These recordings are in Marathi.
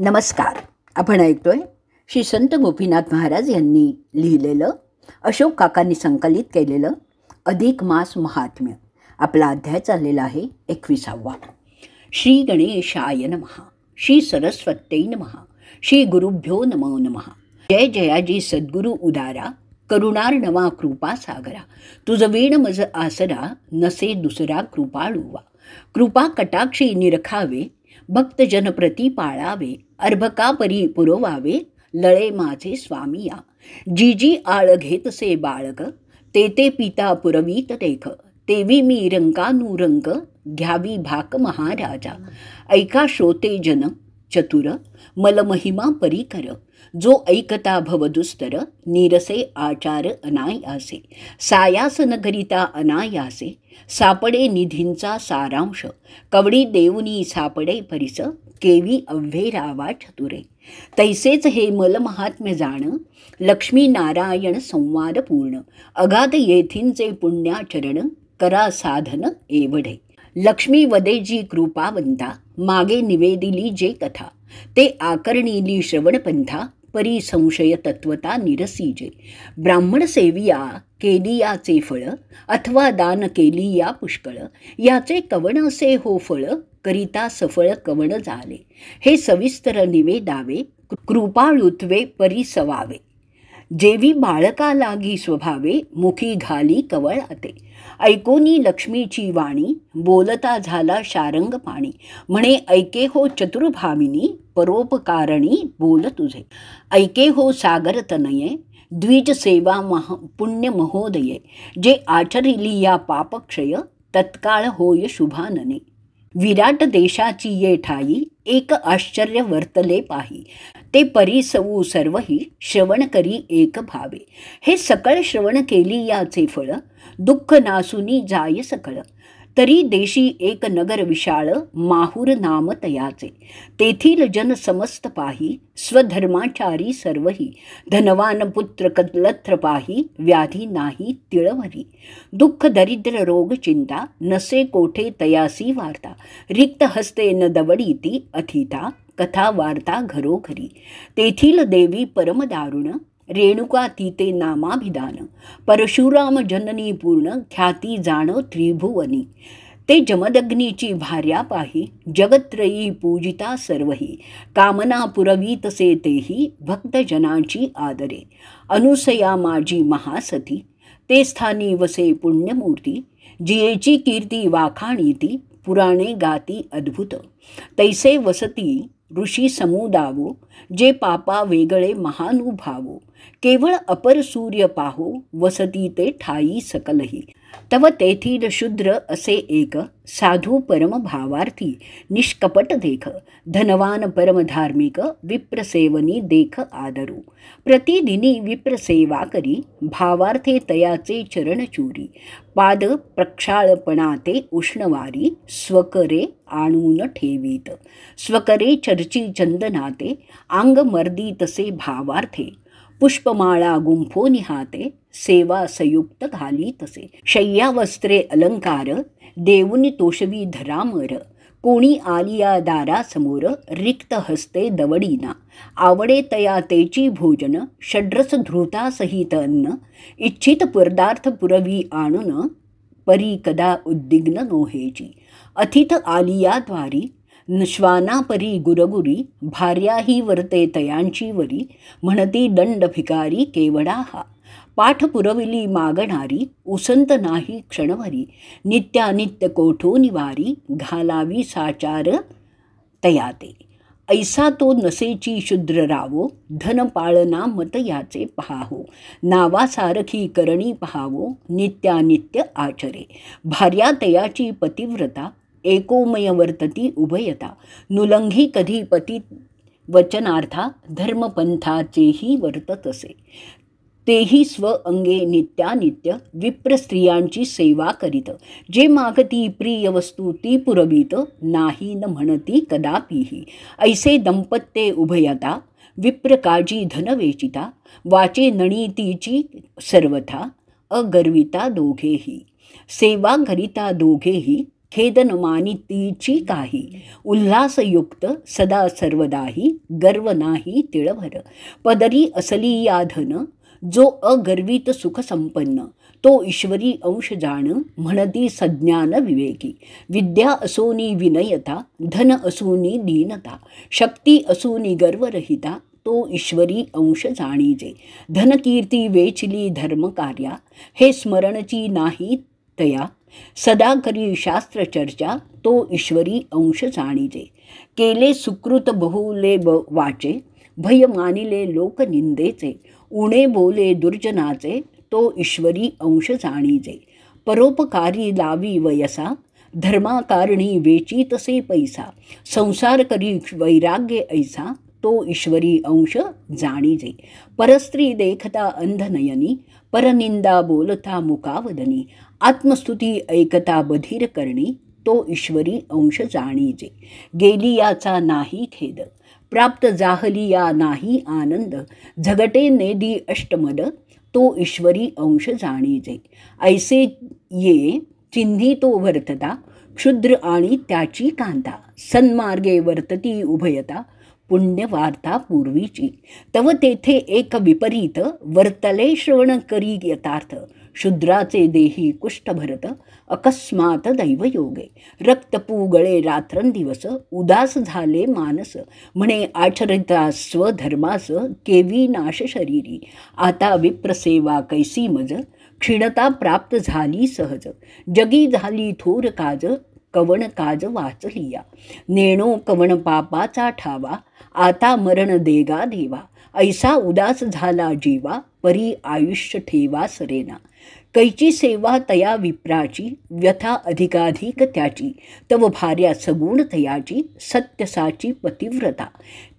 नमस्कार आपण ऐकतोय श्री संत गोपीनाथ महाराज यांनी लिहिलेलं अशोक काकांनी संकलित केलेलं अधिक मास महात्म्य आपला अध्याय चाललेला आहे एकविसावा श्री गणेशाय नमः श्री सरस्वत्यै महा श्री गुरुभ्यो नमो नमहा जय जयाजी सद्गुरु उदारा करुणार्णवा कृपा सागरा तुझं वीण मज आसरा नसे दुसरा कृपाळुवा कृपा कटाक्षी निरखावे भक्तजनप्रती पाळावे अर्भकापरी पुरवावे लळे माझे स्वामिया जी जी आळ घेतसे बाळग ते ते पिता पुरवीत देख तेवी मी रंकानुरंग घ्यावी भाक महाराजा ऐका श्रोते जन चतुर मलमहिमा परिकर जो ऐकता भवदुस्तर नीरसे आचार अनायासे सायास नगरिता अनायासे सापडे निधींचा सारांश कवडी देवनी सापडे परिस केवी अव्हेरावा रावा चतुरे तैसेच हे मलमहात्म्य जाण लक्ष्मी नारायण संवाद पूर्ण अगाध येथींचे पुण्याचरण करा साधन एवढे लक्ष्मी वदेजी कृपावंता मागे निवेदिली जे कथा ते आकर्णिली श्रवणपंथा परी संशय तत्वता निरसीजे ब्राह्मण सेविया केली याचे फळ अथवा दान केली या पुष्कळ याचे कवण असे हो फळ करिता सफळ कवण झाले हे सविस्तर निवेदावे कृपाळुत्वे परिसवावे जेवी बाळका लागी स्वभावे मुखी घाली कवळ आते ऐकोनी लक्ष्मीची वाणी बोलता झाला शारंग पाणी म्हणे ऐके हो चतुर्भामिनी परोपकारणी बोल तुझे ऐके हो सागर तनये द्विज सेवा मह पुण्य महोदये जे आचरिली या पापक्षय तत्काळ होय शुभानने विराट देशाची ये ठाई एक आश्चर्य वर्तले पाही ते परिसवू सर्वही श्रवण करी एक भावे हे सकळ श्रवण केली याचे फळ दुःख नासुनी जाय सकळ तरी देशी एक नगर विशाळ माहूर नाम तयाचे तेथील जन समस्त पाही स्वधर्माचारी सर्वही धनवान पुत्र कलत्र पाही व्याधी नाही तिळवरी दुःख दरिद्र रोग चिंता नसे कोठे तयासी वार्ता रिक्त हस्ते न दवडीती अथिता कथा वार्ता घरोघरी तेथील देवी परमदारुण रेणुकातीते नामाभिधान परशुराम जननी पूर्ण ख्याती जाण त्रिभुवनी ते जमदग्नीची भार्या पाही जगत्रयी पूजिता सर्वही कामना पुरवीतसे तेही भक्तजनांची आदरे अनुसया माझी महासती ते स्थानी वसे पुण्यमूर्ती जियेची कीर्ती वाखाणीती पुराणे गाती अद्भुत तैसे वसती ऋषी समुदावो जे पापा वेगळे महानुभावो केवळ अपर सूर्य पाहो वसती ते ठाई सकलही तव तेथील शूद्र असे एक साधू परम भावार्थी निष्कपट देख धनवान परमधार्मिक विप्रसेवनी देख आदरू प्रतिदिनी विप्रसेवा करी भावार्थे तयाचे चूरी पाद प्रक्षाळपणाते उष्णवारी स्वकरे आणून ठेवीत स्वकरे चर्ची चंदनाते आंग मर्दी तसे भावार्थे पुष्पमाळा गुंफो निहाते सेवा संयुक्त घाली तसे वस्त्रे अलंकार देऊनी तोषवी धरामर कोणी आलिया दारासमोर रिक्त हस्ते दवडीना आवडे तया तेची भोजन षड्रस धृता सहित अन्न इच्छित पुरदार्थ पुरवी आणून परी कदा उद्दिग्न नोहेची अथित आलियाद्वारी श्वानापरी गुरगुरी भार्याही वरते तयांची वरी म्हणती दंड भिकारी केवडा हा पाठ पुरविली मागणारी उसंत नाही क्षणभरी नित्यानित्य कोठो निवारी घालावी साचार तयाते ऐसा तो नसेची शूद्र रावो धनपाळना मत याचे पहावो नावासारखी करणी पहावो नित्यानित्य आचरे भार्या तयाची पतिव्रता एकोमय वर्तती उभयता नुलंघी कधी पती वचनार्था धर्मपंथाचेही वर्तत असे तेही स्व अंगे विप्र स्त्रियांची सेवा करीत जे मागती प्रिय वस्तू ती पुरवीत नाही न म्हणती कदापिही ऐसे दंपत्ते उभयता विप्रकाजी धनवेचिता वाचे नणीतीची सर्वथा अगर्विता दोघेही सेवा घरिता दोघेही खेदनमानी तीची काही उल्हासयुक्त सदा सर्वदाही गर्व नाही तिळभर पदरी असली धन जो अगर्वित संपन्न, तो ईश्वरी अंश जाण म्हणती सज्ञान विवेकी विद्या असोनी विनयता धन असोनी दीनता शक्ती असोनी गर्वरहिता तो ईश्वरी अंश जाणीजे धनकीर्ती वेचली धर्मकार्या हे स्मरणची नाही तया सदा करी शास्त्र चर्चा तो ईश्वरी अंश जाणीजे केले सुकृत बहुले ब वाचे भय मानिले लोक निंदेचे उणे बोले दुर्जनाचे तो ईश्वरी अंश जाणीजे परोपकारी लावी वयसा धर्माकारणी वेची तसे पैसा संसार करी वैराग्य ऐसा तो ईश्वरी अंश जाणीजे परस्त्री देखता अंधनयनी परनिंदा बोलता मुकावदनी आत्मस्तुती ऐकता बधिर करणी तो ईश्वरी अंश जाणीजे गेली याचा नाही खेद प्राप्त जाहली या नाही आनंद झगटे नेदी अष्टमद तो ईश्वरी अंश जाणीजे ऐसे ये चिन्ही तो वर्तता क्षुद्र आणि त्याची कांता सन्मार्गे वर्तती उभयता पुण्यवार्ता पूर्वीची तव तेथे एक विपरीत वर्तले श्रवण करी यथार्थ शुद्राचे देही कुष्ठभरत अकस्मात दैवयोगे रक्तपूगळे रात्रंदिवस उदास झाले मानस म्हणे आचरिता स्वधर्मास केवी नाश शरीरी आता विप्रसेवा कैसी मज क्षीणता प्राप्त झाली सहज जगी झाली थोर काज कवण काज वाचलिया नेणो कवण पापाचा ठावा आता मरण देगा देवा ऐसा उदास झाला जीवा परी आयुष्य ठेवा सरेना कैची सेवा तया विप्राची व्यथा अधिकाधिक त्याची तव भार्या सगुण तयाची सत्यसाची पतिव्रता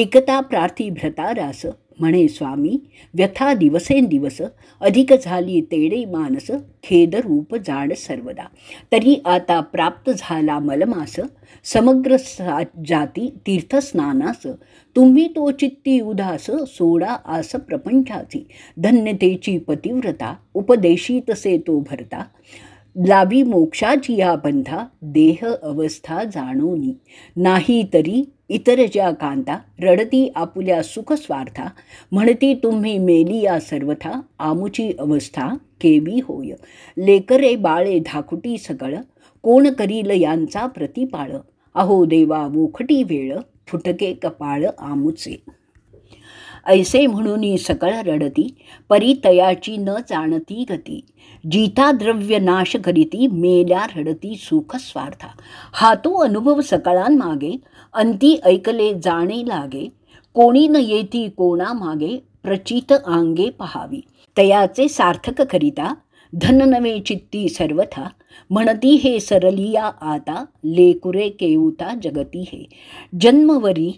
एकता प्रार्थी रास म्हणे स्वामी व्यथा दिवसेंदिवस अधिक झाली तेडे मानस खेदरूप जाण सर्वदा तरी आता प्राप्त झाला मलमास समग्र जाती तीर्थस्नानास तुम्ही तो चित्ती उदास सोडा आस प्रपंचाची धन्यतेची पतिव्रता उपदेशी तसे तो भरता लावी मोक्षाची या बंधा देह अवस्था जाणूनी नाही तरी इतर ज्या कांता रडती आपुल्या सुखस्वार्था म्हणती तुम्ही मेली या सर्वथा आमुची अवस्था केवी होय लेकरे बाळे धाकुटी सकळ कोण करील यांचा प्रतिपाळ अहो देवा मोखटी वेळ फुटके कपाळ आमुचे ऐसे म्हणून सकळ रडती परी तयाची न जाणती गती जीता द्रव्य नाश करीती मेल्या रडती सुख स्वार्था तो अनुभव सकळांमागे अंती ऐकले जाणे लागे कोणी न येती कोणा मागे प्रचित आंगे पहावी तयाचे सार्थक करिता धन नवे चित्ती सर्वथा म्हणती हे सरलिया आता लेकुरे केऊता जगती हे जन्मवरी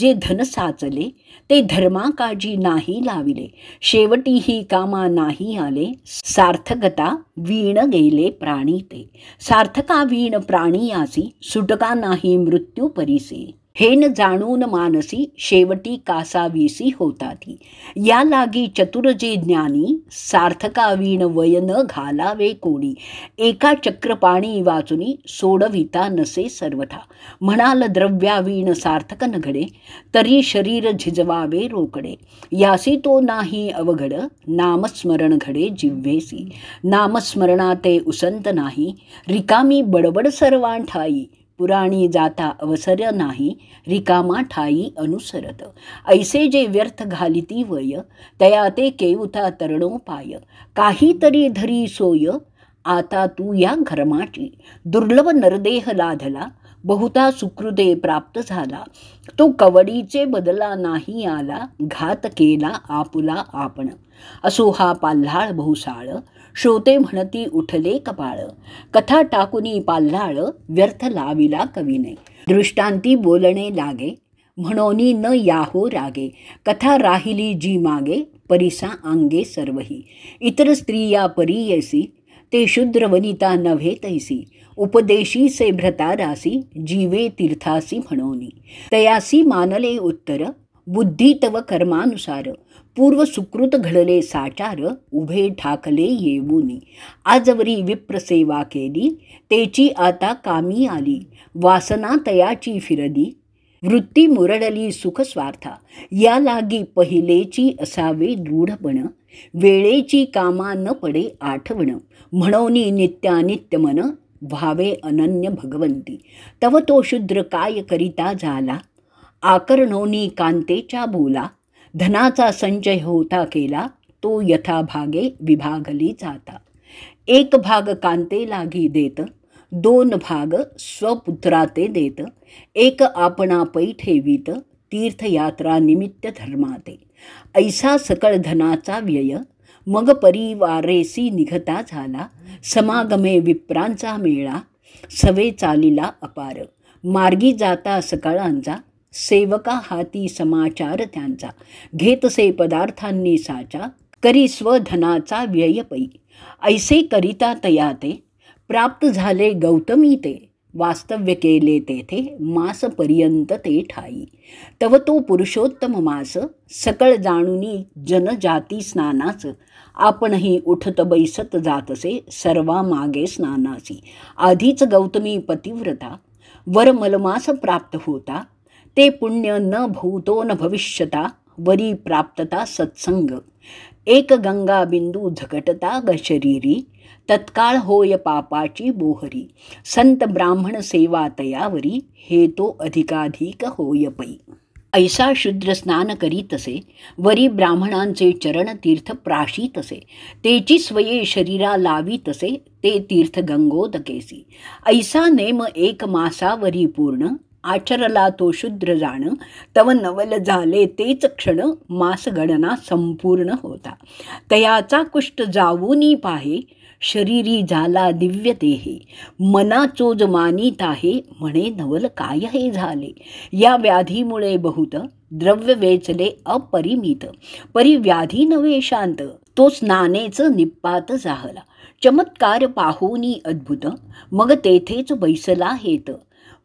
जे धन साचले ते धर्माकाजी नाही लाविले शेवटी ही कामा नाही आले सार्थकता वीण गेले प्राणी ते सार्थका वीण प्राणी आसी सुटका नाही मृत्यू परिसे हे न जाणून मानसी शेवटी कासावीसी होताती या लागी चतुरजे ज्ञानी सार्थकावीण वयन घालावे कोणी एका चक्रपाणी वाचुनी सोडविता नसे सर्वथा म्हणाल द्रव्यावीण सार्थक नघडे तरी शरीर झिजवावे रोकडे यासी तो नाही अवघड नामस्मरण घडे जिव्हेसी नामस्मरणाते उसंत नाही रिकामी बडबड सर्वांठाई पुराणी जाता अवसर नाही रिकामा ठाई अनुसरत ऐसे जे व्यर्थ घालिती वय तया ते केवता तरणोपाय काहीतरी धरी सोय आता तू या घरमाची दुर्लभ नरदेह लाधला बहुता सुकृदे प्राप्त झाला तो कवडीचे बदला नाही आला घात केला आपुला आपण असो हा पाल्हाळ बहुसाळ श्रोते म्हणती उठले कपाळ कथा टाकुनी पाल्हाळ व्यर्थ लाविला कवीने दृष्टांती बोलणे लागे म्हणोनी न याहो रागे कथा राहिली जी मागे परिसा आंगे सर्वही इतर स्त्रिया परीयसी ते शूद्र वनिता नव्हे तैसी उपदेशी से रासी जीवे तीर्थासी म्हणोनी तयासी मानले उत्तर बुद्धी तव कर्मानुसार पूर्व सुकृत घडले साचार उभे ठाकले येऊनी आजवरी विप्रसेवा केली तेची आता कामी आली वासना तयाची फिरदी, वृत्ती मुरडली सुखस्वार्था या लागी पहिलेची असावे दृढपण वेळेची कामा न पडे आठवण म्हणून मन व्हावे अनन्य भगवंती तव तो शूद्र काय करिता झाला आकर्णोनी कांतेच्या बोला धनाचा संचय होता केला तो यथा भागे विभागली जाता एक भाग कांते लागी देत दोन भाग स्वपुत्रा ते देत एक आपणा पै ठेवीत तीर्थयात्रा निमित्त धर्माते ऐसा सकळ धनाचा व्यय मग परिवारेसी निघता झाला समागमे विप्रांचा मेळा सवे चालीला अपार मार्गी जाता सकळांचा सेवका हाती समाचार त्यांचा घेतसे पदार्थांनी साचा करी स्वधनाचा पै ऐसे करिता तया ते प्राप्त झाले गौतमी ते वास्तव्य केले तेथे मासपर्यंत ते ठाई तव तो पुरुषोत्तम मास सकळ जाणुनी जनजाती स्नानाचं आपणही उठत बैसत जातसे सर्वा मागे स्नानासी आधीच गौतमी पतिव्रता वरमलमास प्राप्त होता ते पुण्य न भूतो न भविष्यता वरी प्राप्तता सत्संग एक गंगा बिंदू झगटता गशरीरी तत्काळ होय पापाची बोहरी संत ब्राह्मण सेवा तयावरी हे तो अधिकाधिक होय पै ऐसा शूद्र स्नान करीतसे वरी ब्राह्मणांचे चरण तीर्थ प्राशीतसे तेची स्वये शरीरा तसे ते तीर्थ गंगोदकेसी ऐसा नेम एक मासावरी पूर्ण आचरला तो शूद्र जाण तव नवल झाले तेच क्षण मासगणना संपूर्ण होता तयाचा कुष्ट जावूनी पाहे शरीरी झाला दिव्य देहे मना चोज मानित आहे म्हणे नवल काय हे झाले या व्याधीमुळे बहुत द्रव्य वेचले अपरिमित परी व्याधी नवे शांत तो स्नानेच निपात जाहला चमत्कार पाहुनी अद्भुत मग तेथेच बैसला हेत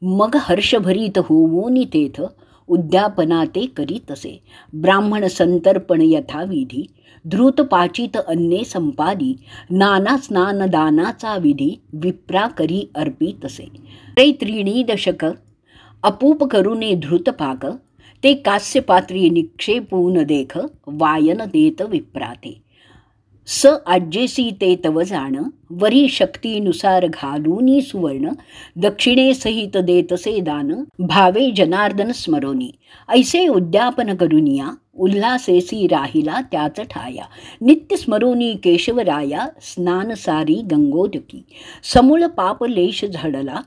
मग हर्षभरीत होऊन तेथ उद्यापना ते करीत असे ब्राह्मण संतर्पण यथाविधी धृतपाचित अन्ने संपादी नाना दानाचा विधी विप्रा करी अर्पित असे त्रैत्रिणी दशक अपूप धृत धृतपाक ते कास्यपात्री निक्षेपून देख वायन देत विप्राते स आज्येसी ते तव जाण वरी शक्तीनुसार घालूनी सुवर्ण दक्षिणे सहित देतसे दान भावे जनार्दन स्मरोनी ऐसे उद्यापन करुनिया उल्हासेसी राहिला त्याच ठाया नित्य स्मरोनी केशवराया सारी गंगोदकी समूळ पापलेश झडला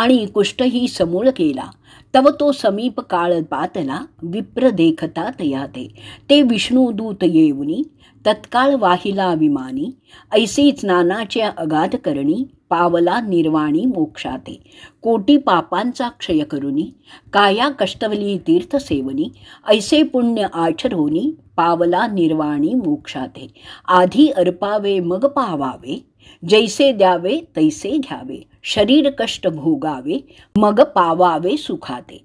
आणि कुष्ठही समूळ केला तव तो समीप काळ पातला विप्र देखता तयाते ते दूत येऊनी तत्काळ वाहिला विमानी ऐसेच नानाचे पुण्याच्या अगाध पावला निर्वाणी मोक्षाते कोटी पापांचा क्षय करुनी काया कष्टवली तीर्थ सेवनी ऐसे पुण्य आचरोनी पावला निर्वाणी मोक्षाते आधी अर्पावे मग पावावे जैसे द्यावे तैसे घ्यावे शरीर कष्ट भोगावे मग पावावे सुखाते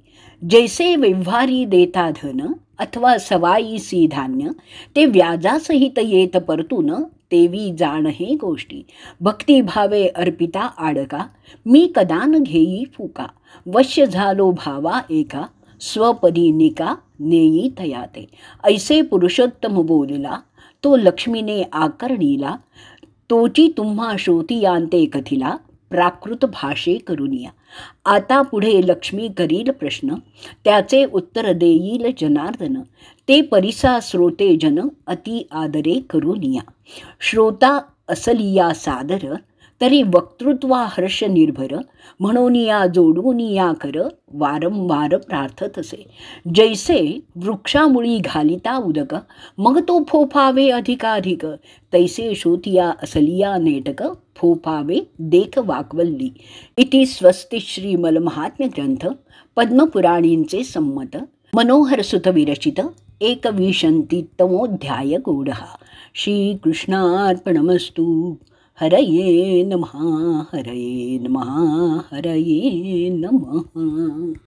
जैसे व्यवहारी देता धन अथवा सवाईसी धान्य ते व्याजासहित येत परतून तेवी जाण हे गोष्टी भक्तिभावे अर्पिता आडका मी कदान घेई फुका वश्य झालो भावा एका स्वपदी निका नेई तयाते ऐसे पुरुषोत्तम बोलिला तो लक्ष्मीने आकर्णीला तोची तुम्हा शोती यांते कथिला प्राकृत भाषे करून आता पुढे लक्ष्मी करील प्रश्न त्याचे उत्तर देईल जनार्दन ते परिसा श्रोते जन अति आदरे करून या श्रोता असलिया सादर तरी वक्तृत्वा हर्ष निर्भर म्हणून या जोडून या कर वारंवार प्रार्थत असे जैसे वृक्षामुळी घालिता उदक मग तो फोफावे अधिकाधिक तैसे शोतिया असलिया नेटक फोफावे देख वाकवल्ली इति स्वस्ति ग्रंथ पद्मपुराणींचे संमत मनोहर विरचित एकविंशतितमोध्याय गूढः श्रीकृष्णार्पणमस्तू हरये नमः हरये नमः हरये नमः